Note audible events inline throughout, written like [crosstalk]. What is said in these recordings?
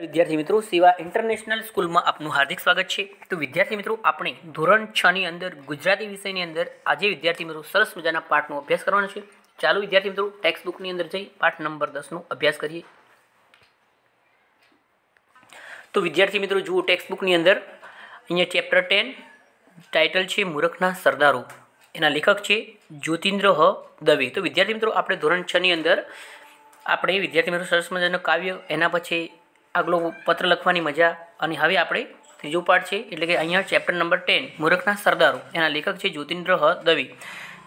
વિદ્યાર્થી મિત્રો સેવા ઇન્ટરનેશનલ સ્કૂલમાં આપનું હાર્દિક સ્વાગત છે તો વિદ્યાર્થી મિત્રો આપણે ધોરણ છ ની અંદર ગુજરાતી વિષયની અંદર આજે વિદ્યાર્થી મિત્રો સરસ મજાના પાઠનો અભ્યાસ કરવાનો છે ચાલો વિદ્યાર્થી મિત્રો ટેક્સ્ટ બુકની અંદર જઈ પાઠ નંબર દસનો અભ્યાસ કરીએ તો વિદ્યાર્થી મિત્રો જુઓ ટેક્સ્ટ બુકની અંદર અહીંયા ચેપ્ટર ટેન ટાઇટલ છે મૂરખના સરદારો એના લેખક છે જ્યોતિન્દ્ર હ દવે તો વિદ્યાર્થી મિત્રો આપણે ધોરણ છની અંદર આપણે વિદ્યાર્થી મિત્રો સરસ મજાનું કાવ્ય એના પછી આગલો પત્ર લખવાની મજા અને હવે આપણે ત્રીજો પાઠ છે એટલે કે અહીંયા ચેપ્ટર નંબર ટેન મૂર્ખના સરદારો એના લેખક છે જ્યોતિન્દ્ર હ દવી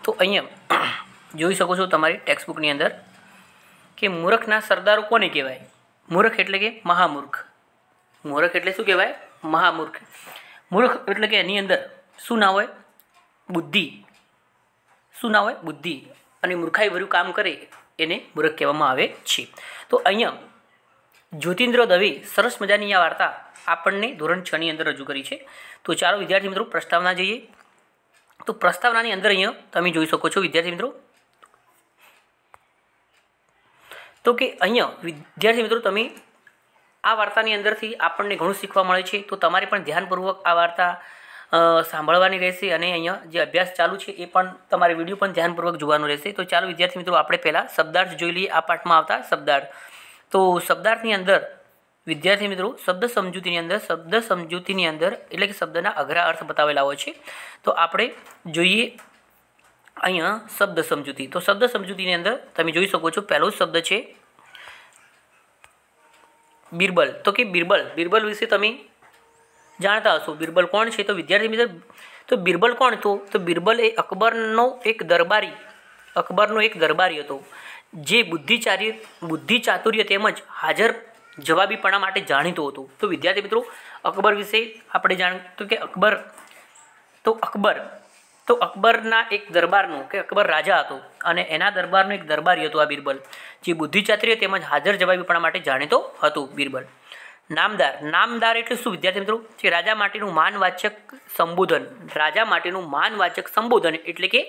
તો અહીંયા [clears throat] જોઈ શકો છો તમારી ટેક્સ્ટબુકની અંદર કે મૂર્ખના સરદારો કોને કહેવાય મૂર્ખ એટલે કે મહામૂર્ખ મૂર્ખ એટલે શું કહેવાય મહામૂર્ખ મૂર્ખ એટલે કે એની અંદર શું ના હોય બુદ્ધિ શું ના હોય બુદ્ધિ અને મૂર્ખાઈ ભર્યું કામ કરે એને મૂર્ખ કહેવામાં આવે છે તો અહીંયા જ્યોતિન્દ્ર દવે સરસ મજાની આ વાર્તા આપણને ધોરણ છની અંદર રજૂ કરી છે તો ચાલો વિદ્યાર્થી મિત્રો પ્રસ્તાવના જઈએ તો પ્રસ્તાવનાની અંદર અહીંયા તમે જોઈ શકો છો વિદ્યાર્થી મિત્રો તો કે અહીંયા વિદ્યાર્થી મિત્રો તમે આ વાર્તાની અંદરથી આપણને ઘણું શીખવા મળે છે તો તમારે પણ ધ્યાનપૂર્વક આ વાર્તા સાંભળવાની રહેશે અને અહીંયા જે અભ્યાસ ચાલુ છે એ પણ તમારે વિડીયો પણ ધ્યાનપૂર્વક જોવાનું રહેશે તો ચાલો વિદ્યાર્થી મિત્રો આપણે પહેલાં શબ્દાર્થ જોઈ લઈએ આ પાઠમાં આવતા શબ્દાર્થ તો શબ્દાર્થની અંદર વિદ્યાર્થી મિત્રો શબ્દ સમજૂતીની અંદર શબ્દ સમજૂતીની અંદર એટલે કે શબ્દના અઘરા અર્થ બતાવેલા હોય છે તો આપણે જોઈએ અહીંયા શબ્દ સમજૂતી તો શબ્દ સમજૂતીની અંદર તમે જોઈ શકો છો પહેલો શબ્દ છે બિરબલ તો કે બિરબલ બિરબલ વિશે તમે જાણતા હશો બિરબલ કોણ છે તો વિદ્યાર્થી મિત્ર તો બિરબલ કોણ હતો તો બિરબલ એ અકબરનો એક દરબારી અકબરનો એક દરબારી હતો જે બુદ્ધિચાર્ય બુદ્ધિ ચાતુર્ય તેમજ હાજર જવાબીપણા માટે જાણીતું હતું તો વિદ્યાર્થી મિત્રો અકબર વિશે આપણે જાણ કે અકબર તો અકબર તો અકબરના એક દરબારનું કે અકબર રાજા હતો અને એના દરબારનું એક દરબારી હતું આ બિરબલ જે બુદ્ધિચાત્રીય તેમજ હાજર જવાબીપણા માટે જાણીતો હતો બિરબલ નામદાર નામદાર એટલે શું વિદ્યાર્થી મિત્રો કે રાજા માટેનું માનવાચક સંબોધન રાજા માટેનું માનવાચક સંબોધન એટલે કે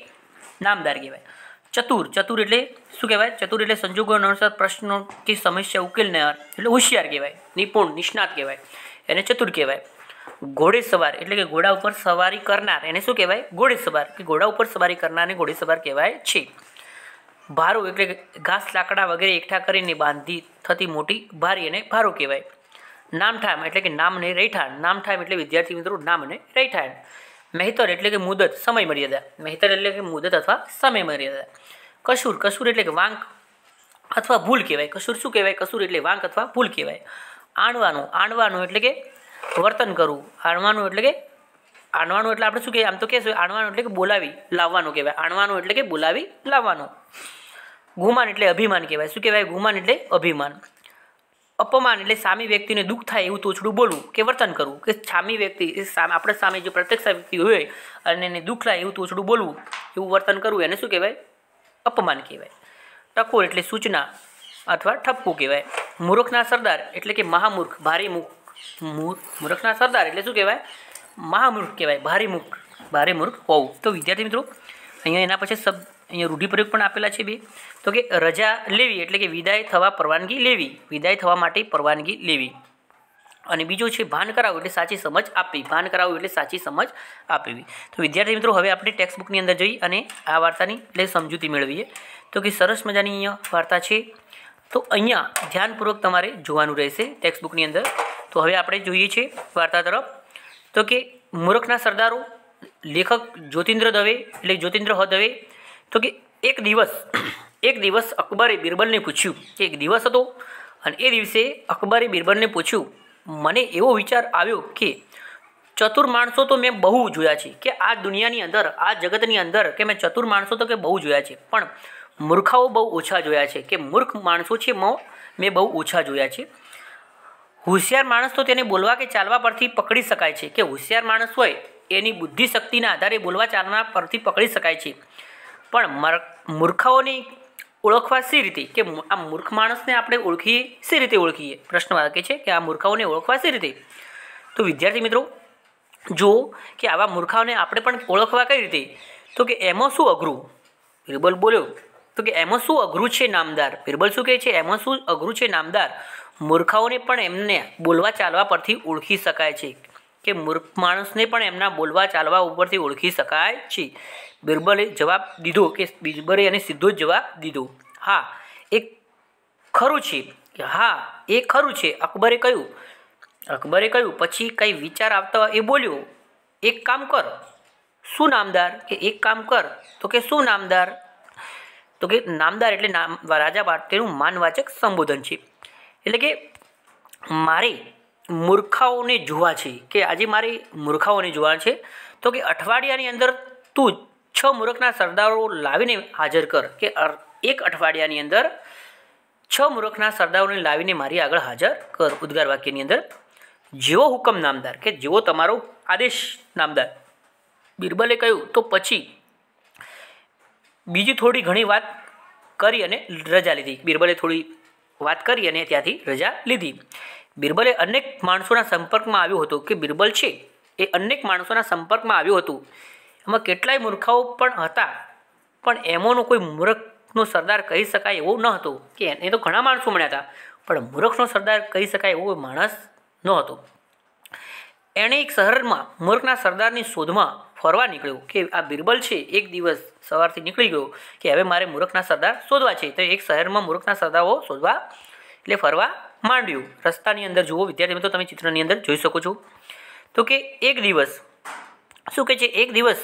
નામદાર કહેવાય ચતુર ચતુર એટલે શું કહેવાય ચતુર એટલે સંજોગો અનુસાર પ્રશ્નોથી સમસ્યા ઉકેલનાર એટલે હોશિયાર કહેવાય નિપુણ નિષ્ણાત કહેવાય એને ચતુર કહેવાય ઘોડે સવાર એટલે કે ઘોડા ઉપર સવારી કરનાર એને શું કહેવાય ઘોડે સવાર કે ઘોડા ઉપર સવારી કરનારને ઘોડે સવાર કહેવાય છે ભારો એટલે ઘાસ લાકડા વગેરે એકઠા કરીને બાંધી થતી મોટી ભારી એને ભારો કહેવાય નામઠામ એટલે કે નામને રહેઠાણ નામઠામ એટલે વિદ્યાર્થી મિત્રો નામને રહેઠાણ મહેતર એટલે કે મુદત સમય મર્યાદા મહેતર એટલે કે મુદત અથવા સમય મર્યાદા કસૂર કસૂર એટલે કે વાંક અથવા ભૂલ કહેવાય કસૂર શું કહેવાય કસૂર એટલે વાંક અથવા ભૂલ કહેવાય આણવાનું આણવાનું એટલે કે વર્તન કરવું આણવાનું એટલે કે આણવાનું એટલે આપણે શું કહેવાય આમ તો કહેશું આણવાનું એટલે કે બોલાવી લાવવાનું કહેવાય આણવાનું એટલે કે બોલાવી લાવવાનું ગુમાન એટલે અભિમાન કહેવાય શું કહેવાય ગુમાન એટલે અભિમાન અપમાન એટલે સામી વ્યક્તિને દુઃખ થાય એવું તોછડું બોલવું કે વર્તન કરવું કે સામી વ્યક્તિ આપણે સામે જો પ્રત્યક્ષ વ્યક્તિ હોય અને એને દુઃખ થાય એવું તોછડું બોલવું એવું વર્તન કરવું એને શું કહેવાય અપમાન કહેવાય ટકોર એટલે સૂચના અથવા ઠપકું કહેવાય મૂર્ખના સરદાર એટલે કે મહામૂર્ખ ભારે મુખ મૂર્ખના સરદાર એટલે શું કહેવાય મહામૂર્ખ કહેવાય ભારે મુખ ભારે મૂર્ખ હોવું તો વિદ્યાર્થી મિત્રો અહીંયા એના પછી શબ્દ અહીંયા રૂઢિપ્રયોગ પણ આપેલા છે બે તો કે રજા લેવી એટલે કે વિદાય થવા પરવાનગી લેવી વિદાય થવા માટે પરવાનગી લેવી અને બીજું છે ભાન કરાવવું એટલે સાચી સમજ આપવી ભાન કરાવવું એટલે સાચી સમજ આપવી તો વિદ્યાર્થી મિત્રો હવે આપણે ટેક્સ્ટ બુકની અંદર જઈ અને આ વાર્તાની એટલે સમજૂતી મેળવીએ તો કે સરસ મજાની અહીંયા વાર્તા છે તો અહીંયા ધ્યાનપૂર્વક તમારે જોવાનું રહેશે ટેક્સ્ટબુકની અંદર તો હવે આપણે જોઈએ છીએ વાર્તા તરફ તો કે મૂર્ખના સરદારો લેખક જ્યોતિન્દ્ર દવે એટલે જ્યોતિન્દ્ર હ દવે તો કે એક દિવસ એક દિવસ અકબરે બિરબલને પૂછ્યું કે એક દિવસ હતો અને એ દિવસે અકબરે બિરબલને પૂછ્યું મને એવો વિચાર આવ્યો કે ચતુર માણસો તો મેં બહુ જોયા છે કે આ દુનિયાની અંદર આ જગતની અંદર કે મેં ચતુર માણસો તો કે બહુ જોયા છે પણ મૂર્ખાઓ બહુ ઓછા જોયા છે કે મૂર્ખ માણસો છે મેં બહુ ઓછા જોયા છે હોશિયાર માણસ તો તેને બોલવા કે ચાલવા પરથી પકડી શકાય છે કે હોશિયાર માણસ હોય એની બુદ્ધિ શક્તિના આધારે બોલવા ચાલવા પરથી પકડી શકાય છે પણ મૂર્ખાઓની ઓળખવા સી રીતે કે આ મૂર્ખ માણસને આપણે ઓળખીએ સી રીતે ઓળખીએ પ્રશ્ન વાંકે છે કે આ મૂર્ખાઓને ઓળખવા સી રીતે તો વિદ્યાર્થી મિત્રો જુઓ કે આવા મૂર્ખાઓને આપણે પણ ઓળખવા કઈ રીતે તો કે એમાં શું અઘરું બિરબલ બોલ્યો તો કે એમાં શું અઘરું છે નામદાર બિરબલ શું કહે છે એમાં શું અઘરું છે નામદાર મૂર્ખાઓને પણ એમને બોલવા ચાલવા પરથી ઓળખી શકાય છે કે મૂર્ખ માણસને પણ એમના બોલવા ચાલવા ઉપરથી ઓળખી શકાય છે બિરબલે જવાબ દીધો કે બિરબલે એને સીધો જ જવાબ દીધો હા એ ખરું છે હા એ ખરું છે અકબરે કહ્યું અકબરે કહ્યું પછી કંઈ વિચાર આવતા એ બોલ્યો એક કામ કર શું નામદાર કે એક કામ કર તો કે શું નામદાર તો કે નામદાર એટલે નામ રાજા માટેનું માનવાચક સંબોધન છે એટલે કે મારે મૂર્ખાઓને જોવા છે કે આજે મારે મૂર્ખાઓને જોવા છે તો કે અઠવાડિયાની અંદર તું છ મૂર્ખના સરદારો લાવીને હાજર કર કે એક અઠવાડિયાની અંદર છ મૂર્ખના સરદારોને લાવીને મારી આગળ હાજર કર ઉદ્ગાર વાક્યની અંદર જેવો હુકમ નામદાર કે જેવો તમારો આદેશ નામદાર બિરબલે કહ્યું તો પછી બીજી થોડી ઘણી વાત કરી અને રજા લીધી બિરબલે થોડી વાત કરી અને ત્યાંથી રજા લીધી બિરબલે અનેક માણસોના સંપર્કમાં આવ્યું હતું કે બિરબલ છે એ અનેક માણસોના સંપર્કમાં આવ્યું હતું એમાં કેટલાય મૂર્ખાઓ પણ હતા પણ એમોનો કોઈ મૂર્ખનો સરદાર કહી શકાય એવું ન હતું કે એ તો ઘણા માણસો મળ્યા હતા પણ મૂર્ખનો સરદાર કહી શકાય એવો માણસ ન હતો એણે એક શહેરમાં મૂર્ખના સરદારની શોધમાં ફરવા નીકળ્યો કે આ બિરબલ છે એક દિવસ સવારથી નીકળી ગયો કે હવે મારે મૂર્ખના સરદાર શોધવા છે તો એક શહેરમાં મૂર્ખના સરદારો શોધવા એટલે ફરવા માંડ્યું રસ્તાની અંદર જુઓ વિદ્યાર્થી મિત્રો તમે ચિત્રની અંદર જોઈ શકો છો તો કે એક દિવસ શું કહે છે એક દિવસ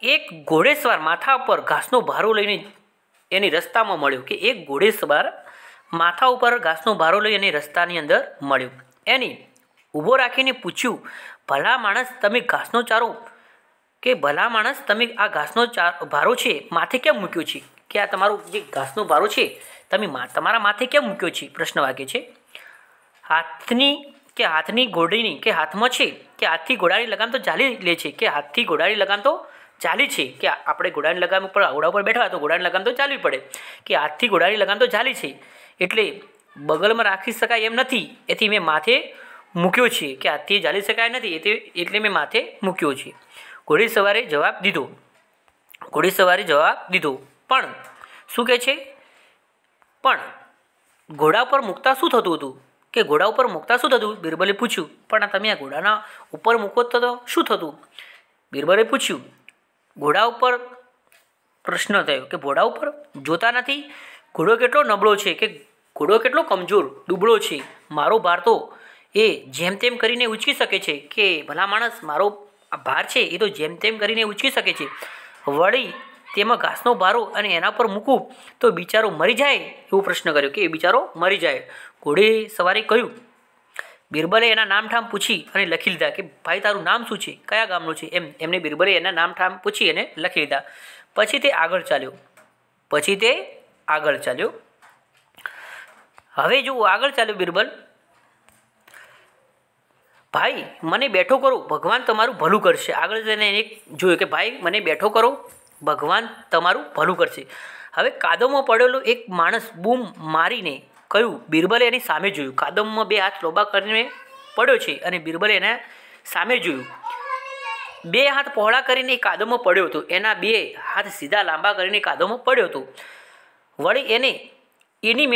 એક ઘોડેસવાર માથા ઉપર ઘાસનો ભારો લઈને એની રસ્તામાં મળ્યો કે એક ઘોડેસવાર માથા ઉપર ઘાસનો ભારો લઈ અને રસ્તાની અંદર મળ્યો એની ઊભો રાખીને પૂછ્યું ભલા માણસ તમે ઘાસનો ચારો કે ભલા માણસ તમે આ ઘાસનો ભારો છે માથે કેમ મૂક્યો છે કે આ તમારો જે ઘાસનો ભારો છે તમે તમારા માથે કેમ મૂક્યો છે પ્રશ્ન વાક્ય છે હાથની કે હાથની ઘોડીની કે હાથમાં છે કે હાથથી ઘોડાની લગામ તો ચાલી લે છે કે હાથથી ઘોડાની લગામ તો ચાલી છે કે આપણે ઘોડાની લગામ ઉપર ઘોડા ઉપર બેઠા તો ઘોડાની લગામ તો ચાલવી પડે કે હાથથી ઘોડાની લગામ તો ચાલી છે એટલે બગલમાં રાખી શકાય એમ નથી એથી મેં માથે મૂક્યો છે કે હાથથી ચાલી શકાય નથી એટલે મેં માથે મૂક્યો છે ઘોડી સવારે જવાબ દીધો ઘોડી સવારે જવાબ દીધો પણ શું કહે છે પણ ઘોડા પર મૂકતા શું થતું હતું કે ઘોડા ઉપર મૂકતા શું થતું બિરબલે પૂછ્યું પણ તમે આ ઘોડાના ઉપર મૂકો તો શું થતું બિરબલે પૂછ્યું ઘોડા ઉપર પ્રશ્ન થયો કે ઘોડા ઉપર જોતા નથી ઘોડો કેટલો નબળો છે કે ઘોડો કેટલો કમજોર દુબળો છે મારો ભાર તો એ જેમ તેમ કરીને ઉચકી શકે છે કે ભલા માણસ મારો ભાર છે એ તો જેમ તેમ કરીને ઉચકી શકે છે વળી તેમાં ઘાસનો ભારો અને એના પર મૂકું તો બિચારો મરી જાય એવો પ્રશ્ન કર્યો કે એ બિચારો મરી જાય ઘોડે સવારે કહ્યું બિરબલે એના નામઠામ પૂછી અને લખી લીધા કે ભાઈ તારું નામ શું છે કયા ગામનું છે એમ એમને બિરબલે એના નામઠામ પૂછી અને લખી લીધા પછી તે આગળ ચાલ્યો પછી તે આગળ ચાલ્યો હવે જુઓ આગળ ચાલ્યો બિરબલ ભાઈ મને બેઠો કરો ભગવાન તમારું ભલું કરશે આગળ જઈને એક જોયું કે ભાઈ મને બેઠો કરો ભગવાન તમારું ભલું કરશે હવે કાદવમાં પડેલો એક માણસ બૂમ મારીને કહ્યું બિરબલે એની સામે જોયું કાદમમાં બે હાથ લોબા કરીને પડ્યો છે અને બિરબલે એના સામે જોયું બે હાથ પહોળા કરીને કાદમમાં પડ્યો હતો એના બે હાથ સીધા લાંબા કરીને કાદમમાં પડ્યો હતો વળી એને એની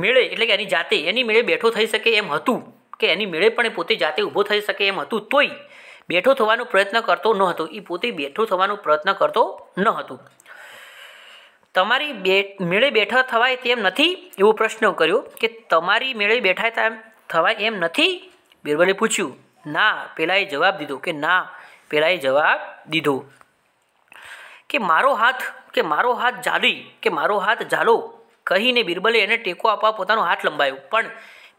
મેળે એટલે કે એની જાતે એની મેળે બેઠો થઈ શકે એમ હતું કે એની મેળે પણ પોતે જાતે ઊભો થઈ શકે એમ હતું તોય બેઠો થવાનો પ્રયત્ન કરતો ન હતો એ પોતે બેઠો થવાનો પ્રયત્ન કરતો ન હતો તમારી બે મેળે બેઠા થવાય તેમ નથી એવો પ્રશ્ન કર્યો કે તમારી મેળે બેઠા તેમ થવાય એમ નથી બિરબલે પૂછ્યું ના પેલાએ જવાબ દીધો કે ના પેલાએ જવાબ દીધો કે મારો હાથ કે મારો હાથ જાલી કે મારો હાથ ઝાલો કહીને બિરબલે એને ટેકો આપવા પોતાનો હાથ લંબાયો પણ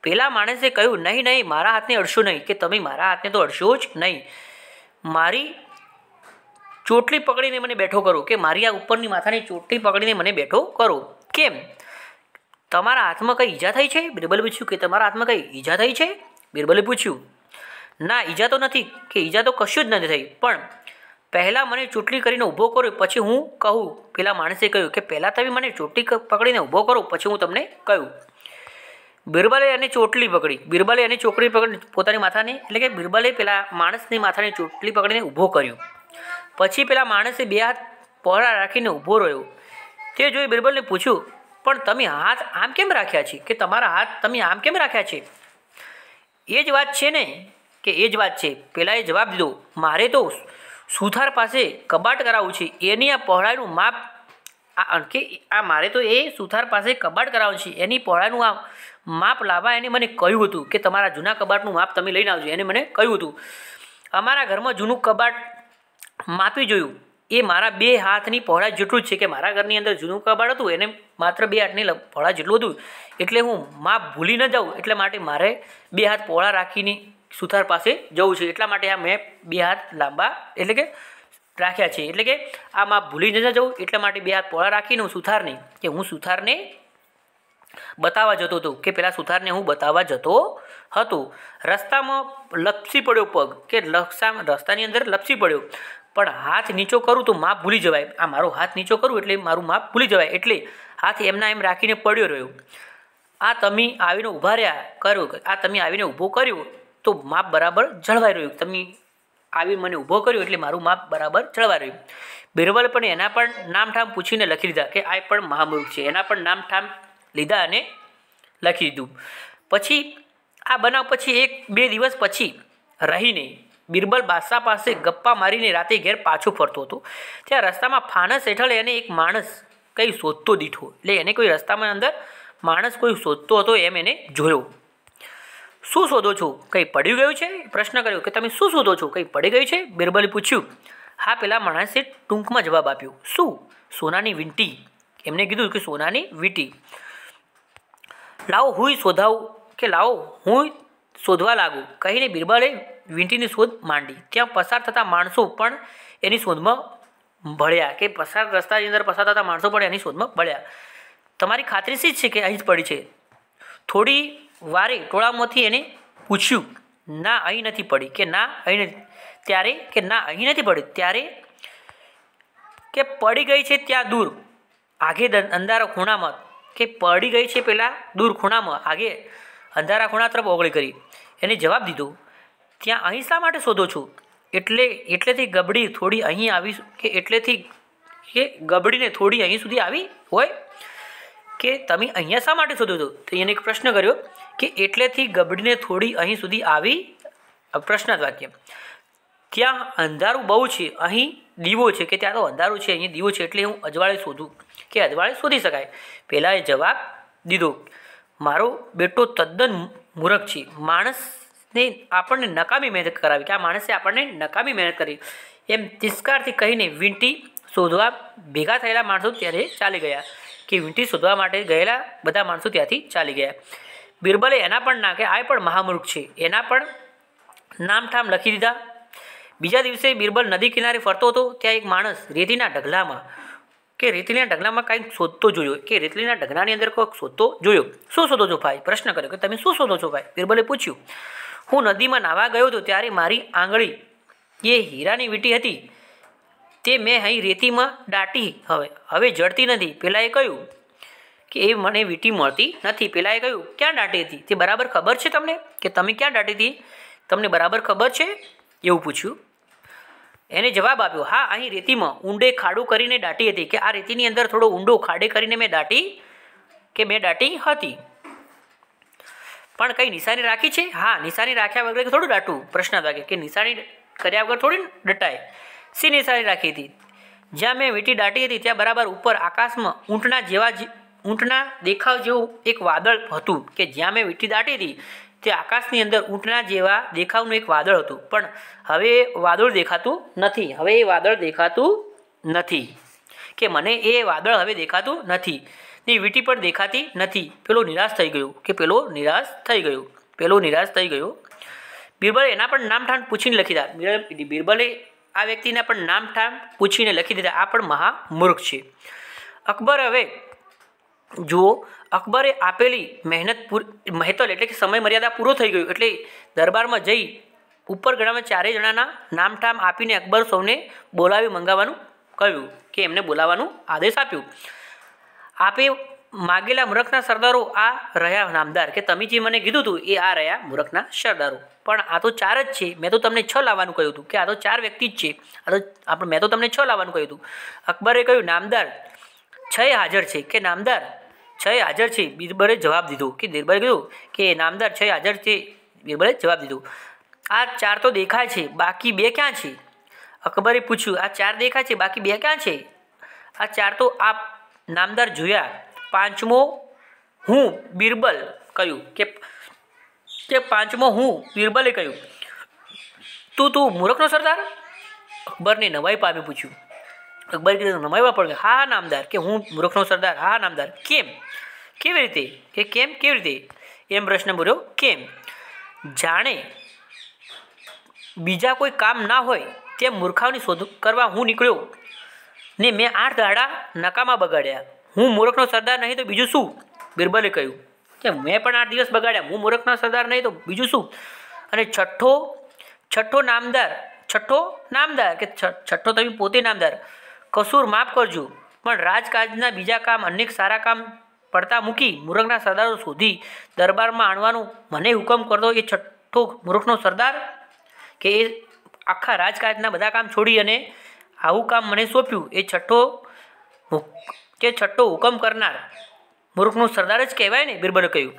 પેલા માણસે કહ્યું નહીં નહીં મારા હાથને અડશો નહીં કે તમે મારા હાથને તો અડશો જ નહીં મારી ચોટલી પકડીને મને બેઠો કરો કે મારી આ ઉપરની માથાની ચોટલી પકડીને મને બેઠો કરો કેમ તમારા હાથમાં કંઈ ઈજા થઈ છે બિરબલે પૂછ્યું કે તમારા હાથમાં કંઈ ઈજા થઈ છે બિરબલે પૂછ્યું ના ઈજા તો નથી કે ઈજા તો કશું જ નથી થઈ પણ પહેલાં મને ચૂંટણી કરીને ઊભો કરો પછી હું કહું પેલા માણસે કહ્યું કે પહેલાં તમે મને ચોટલી પકડીને ઊભો કરો પછી હું તમને કહ્યું બિરબલે અને ચોટલી પકડી બિરબલે અને ચોકડી પકડી પોતાની માથાને એટલે કે બિરબલે પેલા માણસની માથાની ચોટલી પકડીને ઊભો કર્યો પછી પેલા માણસે બે હાથ પહોળા રાખીને ઊભો રહ્યો તે જોઈ બિરબલને પૂછ્યું પણ તમે હાથ આમ કેમ રાખ્યા છે કે તમારા હાથ તમે આમ કેમ રાખ્યા છે એ જ વાત છે ને કે એ જ વાત છે પેલાએ જવાબ દીધો મારે તો સુથાર પાસે કબાટ કરાવવું છે એની આ પહોળાઈનું માપ આ કે આ મારે તો એ સુથાર પાસે કબાટ કરાવવું છે એની પહોળાઈનું આ માપ લાવવા એને મને કહ્યું હતું કે તમારા જૂના કબાટનું માપ તમે લઈને આવજો એને મને કહ્યું હતું અમારા ઘરમાં જૂનું કબાટ માપી જોયું એ મારા બે હાથની પહોળા જેટલું જ છે કે મારા ઘરની અંદર જૂનું કબાડ હતું એને માત્ર બે હાથની પહોળા જેટલું હતું એટલે હું માપ ભૂલી ન જાઉં એટલે માટે મારે બે હાથ પહોળા રાખીને સુથાર પાસે જવું છે એટલા માટે આ મેં બે હાથ લાંબા એટલે કે રાખ્યા છે એટલે કે આ માપ ભૂલી ન જાઉં એટલા માટે બે હાથ પહોળા રાખીને હું સુથારને કે હું સુથારને બતાવવા જતો હતો કે પેલા સુથારને હું બતાવવા જતો હતો રસ્તામાં લપસી પડ્યો પગ કે લપસા રસ્તાની અંદર લપસી પડ્યો પણ હાથ નીચો કરું તો માપ ભૂલી જવાય આ મારો હાથ નીચો કરું એટલે મારું માપ ભૂલી જવાય એટલે હાથ એમના એમ રાખીને પડ્યો રહ્યો આ તમે આવીને ઊભા રહ્યા કર્યો આ તમે આવીને ઊભો કર્યો તો માપ બરાબર જળવાઈ રહ્યું તમે આવી મને ઊભો કર્યો એટલે મારું માપ બરાબર જળવાઈ રહ્યું બિરબલ પણ એના પણ નામઠામ પૂછીને લખી લીધા કે આ પણ મહામૂર્ખ છે એના પણ નામઠામ લીધા અને લખી દીધું પછી આ બનાવ પછી એક બે દિવસ પછી રહીને બિરબલ બાદશાહ પાસે ગપ્પા મારીને રાતે ઘેર પાછો ફરતો હતો ત્યાં રસ્તામાં ફાનસ હેઠળ એને એક માણસ કંઈ શોધતો દીઠો એટલે એને કોઈ રસ્તામાં અંદર માણસ કોઈ શોધતો હતો એમ એને જોયો શું શોધો છો કંઈ પડી ગયું છે પ્રશ્ન કર્યો કે તમે શું શોધો છો કંઈ પડી ગયું છે બિરબલે પૂછ્યું હા પેલા માણસે ટૂંકમાં જવાબ આપ્યો શું સોનાની વીંટી એમને કીધું કે સોનાની વીંટી લાવો હુંય શોધાવું કે લાવો હું શોધવા લાગુ કહીને બિરબલે વીંટીની શોધ માંડી ત્યાં પસાર થતા માણસો પણ એની શોધમાં ભળ્યા કે પસાર રસ્તાની અંદર પસાર થતા માણસો પણ એની શોધમાં ભળ્યા તમારી ખાતરી શી જ છે કે અહીં જ પડી છે થોડી વારે ટોળામાંથી એને પૂછ્યું ના અહીં નથી પડી કે ના અહીં ત્યારે કે ના અહીં નથી પડી ત્યારે કે પડી ગઈ છે ત્યાં દૂર આગે અંધારા ખૂણામાં કે પડી ગઈ છે પેલા દૂર ખૂણામાં આગે અંધારા ખૂણા તરફ ઓગળી કરી એને જવાબ દીધો ત્યાં અહીં શા માટે શોધો છું એટલે એટલેથી ગબડી થોડી અહીં આવી કે એટલેથી કે ગબડીને થોડી અહીં સુધી આવી હોય કે તમે અહીંયા શા માટે શોધો છો તો એને એક પ્રશ્ન કર્યો કે એટલેથી ગબડીને થોડી અહીં સુધી આવી પ્રશ્નાર્થ વાક્ય ત્યાં અંધારું બહુ છે અહીં દીવો છે કે ત્યાં તો અંધારું છે અહીં દીવો છે એટલે હું અજવાળે શોધું કે અજવાળે શોધી શકાય પહેલાં એ જવાબ દીધો મારો બેટો તદ્દન મૂરખ છે માણસ નહીં આપણને નકામી મહેનત કરાવી કે આ માણસે આપણને નકામી મહેનત કરી એમ તિસ્કારથી કહીને વીંટી શોધવા ભેગા થયેલા માણસો ત્યારે ચાલી ગયા કે વીંટી શોધવા માટે ગયેલા બધા માણસો ત્યાંથી ચાલી ગયા બિરબલે એના પણ ના કે આ પણ મહામૃખ છે એના પણ નામઠામ લખી દીધા બીજા દિવસે બિરબલ નદી કિનારે ફરતો હતો ત્યાં એક માણસ રેતીના ઢગલામાં કે રેતીના ઢગલામાં કાંઈક શોધતો જોયો કે રેતીના ઢગલાની અંદર કોઈક શોધતો જોયો શું શોધો છો ભાઈ પ્રશ્ન કર્યો કે તમે શું શોધો છો ભાઈ બિરબલે પૂછ્યું હું નદીમાં નાહવા ગયો હતો ત્યારે મારી આંગળી એ હીરાની વીંટી હતી તે મેં અહીં રેતીમાં દાટી હવે હવે જડતી નથી પેલાએ કહ્યું કે એ મને વીંટી મળતી નથી પેલાએ કહ્યું ક્યાં દાટી હતી તે બરાબર ખબર છે તમને કે તમે ક્યાં દાટી હતી તમને બરાબર ખબર છે એવું પૂછ્યું એને જવાબ આપ્યો હા અહીં રેતીમાં ઊંડે ખાડું કરીને દાટી હતી કે આ રેતીની અંદર થોડો ઊંડો ખાડે કરીને મેં દાટી કે મેં દાટી હતી પણ કઈ નિશાની રાખી છે હા નિશાની રાખ્યા વગર થોડું ડાટું પ્રશ્ન વાગે કે નિશાની કર્યા વગર થોડી ડટાય સી નિશાની રાખી હતી જ્યાં મેં વીંટી દાટી હતી ત્યાં બરાબર ઉપર આકાશમાં ઊંટના જેવા ઊંટના દેખાવ જેવું એક વાદળ હતું કે જ્યાં મેં વીંટી દાટી હતી તે આકાશની અંદર ઊંટના જેવા દેખાવનું એક વાદળ હતું પણ હવે વાદળ દેખાતું નથી હવે એ વાદળ દેખાતું નથી કે મને એ વાદળ હવે દેખાતું નથી ની વીટી પણ દેખાતી નથી પેલો નિરાશ થઈ ગયો કે પેલો નિરાશ થઈ ગયો પેલો નિરાશ થઈ ગયો બિરબલે એના પણ નામઠામ પૂછીને લખી દીધા બિરબલે આ વ્યક્તિના પણ નામઠામ પૂછીને લખી દીધા આ પણ મહામૂર્ખ છે અકબર હવે જુઓ અકબરે આપેલી મહેનત પૂરી મહેતલ એટલે કે સમય મર્યાદા પૂરો થઈ ગયો એટલે દરબારમાં જઈ ઉપર ગણામાં ચારેય જણાના નામઠામ આપીને અકબર સૌને બોલાવી મંગાવવાનું કહ્યું કે એમને બોલાવવાનું આદેશ આપ્યો આપે માગેલા મૂરખના સરદારો આ રહ્યા નામદાર કે તમે જે મને કીધું હતું એ આ રહ્યા મૂરખના સરદારો પણ આ તો ચાર જ છે મેં તો તમને છ લાવવાનું કહ્યું હતું કે આ તો ચાર વ્યક્તિ જ છે આ તો આપણે મેં તો તમને છ લાવવાનું કહ્યું હતું અકબરે કહ્યું નામદાર છ હાજર છે કે નામદાર છ હાજર છે બિરબલે જવાબ દીધો કે બિરબલે કીધું કે નામદાર છ હાજર છે બિરબલે જવાબ દીધો આ ચાર તો દેખાય છે બાકી બે ક્યાં છે અકબરે પૂછ્યું આ ચાર દેખાય છે બાકી બે ક્યાં છે આ ચાર તો આપ નામદાર જોયા પાંચમો હું બિરબલ કહ્યું કે કે પાંચમો હું બિરબલે કહ્યું તું તું મૂર્ખનો સરદાર અકબરની નવાઈ પામી પૂછ્યું અકબર કીધું નમાયવા પડે હા નામદાર કે હું મૂર્ખનો સરદાર હા નામદાર કેમ કેવી રીતે કે કેમ કેવી રીતે એમ પ્રશ્ન બોલ્યો કેમ જાણે બીજા કોઈ કામ ના હોય તે મૂર્ખાઓની શોધ કરવા હું નીકળ્યો ને મેં આઠ દાડા નકામાં બગાડ્યા હું મૂર્ખનો સરદાર નહીં તો બીજું શું બિરબલે કહ્યું કે મેં પણ આઠ દિવસ બગાડ્યા હું મૂર્ખનો સરદાર નહીં તો બીજું શું અને છઠ્ઠો છઠ્ઠો નામદાર છઠ્ઠો નામદાર કે છઠ્ઠો તમે પોતે નામદાર કસૂર માફ કરજો પણ રાજકાજના બીજા કામ અનેક સારા કામ પડતા મૂકી મૂર્ખના સરદારો શોધી દરબારમાં આણવાનું મને હુકમ કરતો એ છઠ્ઠો મૂર્ખનો સરદાર કે એ આખા રાજકાજના બધા કામ છોડી અને આવું કામ મને સોંપ્યું એ છઠ્ઠો કે છઠ્ઠો હુકમ કરનાર મૂર્ખનું સરદાર જ કહેવાય ને બિરબલે કહ્યું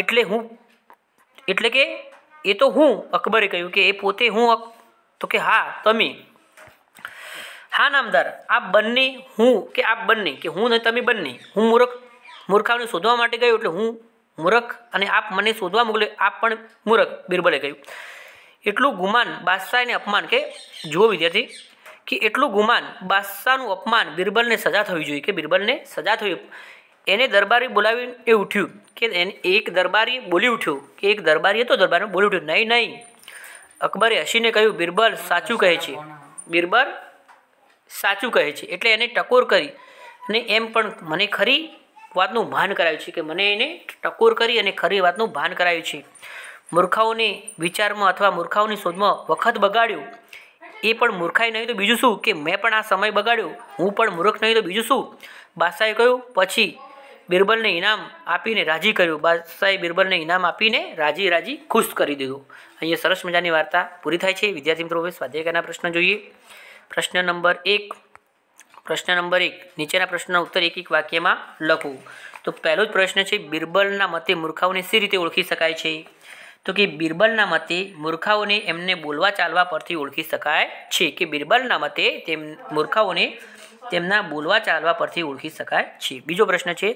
એટલે હું એટલે કે એ તો હું અકબરે કહ્યું કે એ પોતે હું તો કે હા તમે હા નામદાર આપ બંને હું કે આપ બંને કે હું ને તમે બંને હું મૂર્ખ મૂર્ખાઓને શોધવા માટે ગયો એટલે હું મૂર્ખ અને આપ મને શોધવા મોકલે આપ પણ મૂર્ખ બિરબલે કહ્યું એટલું ગુમાન બાદશાહને અપમાન કે જુઓ વિદ્યાર્થી કે એટલું ગુમાન બાદશાહનું અપમાન બિરબલને સજા થવી જોઈએ કે બિરબલને સજા થવી એને દરબારી બોલાવી એ ઉઠ્યું કે એને એક દરબારી બોલી ઉઠ્યો કે એક દરબારી હતો દરબારમાં બોલી ઉઠ્યું નહીં નહીં અકબરે હસીને કહ્યું બિરબલ સાચું કહે છે બિરબલ સાચું કહે છે એટલે એને ટકોર કરી અને એમ પણ મને ખરી વાતનું ભાન કરાયું છે કે મને એને ટકોર કરી અને ખરી વાતનું ભાન કરાયું છે મૂર્ખાઓને વિચારમાં અથવા મૂર્ખાઓની શોધમાં વખત બગાડ્યું એ પણ મૂર્ખાઈ નહીં તો બીજું શું કે મેં પણ આ સમય બગાડ્યો હું પણ મૂર્ખ નહીં તો બીજું શું બાદશાહે કહ્યું પછી બિરબલને ઇનામ આપીને રાજી કર્યું બાદશાહે બિરબલને ઇનામ આપીને રાજી રાજી ખુશ કરી દીધું અહીંયા સરસ મજાની વાર્તા પૂરી થાય છે વિદ્યાર્થી મિત્રો હવે સ્વાધ્યાયના પ્રશ્ન જોઈએ પ્રશ્ન નંબર એક પ્રશ્ન નંબર એક નીચેના પ્રશ્નનો ઉત્તર એક એક વાક્યમાં લખું તો પહેલો જ પ્રશ્ન છે બિરબલના મતે મૂર્ખાઓને સી રીતે ઓળખી શકાય છે તો કે બિરબલના મતે મૂર્ખાઓને એમને બોલવા ચાલવા પરથી ઓળખી શકાય છે કે બિરબલના મતે તેમ મૂર્ખાઓને તેમના બોલવા ચાલવા પરથી ઓળખી શકાય છે બીજો પ્રશ્ન છે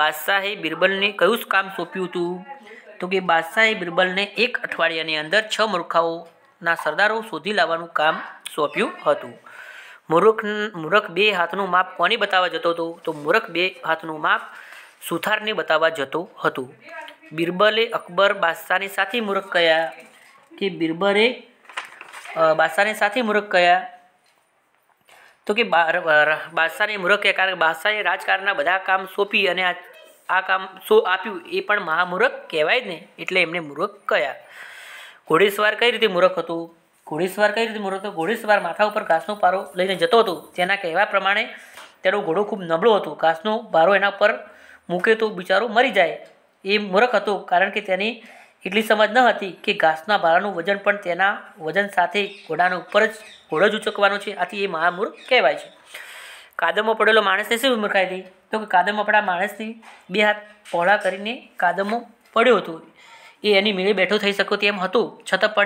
બાદશાહે બિરબલને કયું કામ સોંપ્યું હતું તો કે બાદશાહે બિરબલને એક અઠવાડિયાની અંદર છ મૂર્ખાઓના સરદારો શોધી લાવવાનું કામ સોંપ્યું હતું મૂર્ખ મૂર્ખ બે હાથનું માપ કોને બતાવવા જતો હતો તો મૂર્ખ બે હાથનું માપ સુથારને બતાવવા જતો હતો બિરબલે અકબર બાદશાહની સાથે મૂર્ખ કયા કે બિરબલે બાદશાહની સાથે મૂર્ખ કયા તો કે બાદશાહની મૂર્ખ કહે કારણ કે બાદશાહે રાજકારણના બધા કામ સોંપી અને આ કામ સો આપ્યું એ પણ મહામૂર્ખ કહેવાય જ ને એટલે એમને મૂર્ખ કયા ઘોડેસવાર કઈ રીતે મૂર્ખ હતું ઘોડેસવાર કઈ રીતે મૂર્ખ હતો ઘોડેસવાર માથા ઉપર ઘાસનો પારો લઈને જતો હતો તેના કહેવા પ્રમાણે તેનો ઘોડો ખૂબ નબળો હતો ઘાસનો ભારો એના પર મૂકે તો બિચારો મરી જાય એ મૂર્ખ હતો કારણ કે તેની એટલી સમજ ન હતી કે ઘાસના ભારાનું વજન પણ તેના વજન સાથે ઘોડાના ઉપર જ ઘોડો જ ઉચકવાનો છે આથી એ મહામૂર્ખ કહેવાય છે કાદમમાં પડેલો માણસને શું મૂર્ખાઈ થઈ તો કે કાદમમાં પડેલા માણસની બે હાથ પહોળા કરીને કાદમો પડ્યો હતો એ એની મેળે બેઠો થઈ શક્યો તેમ હતું છતાં પણ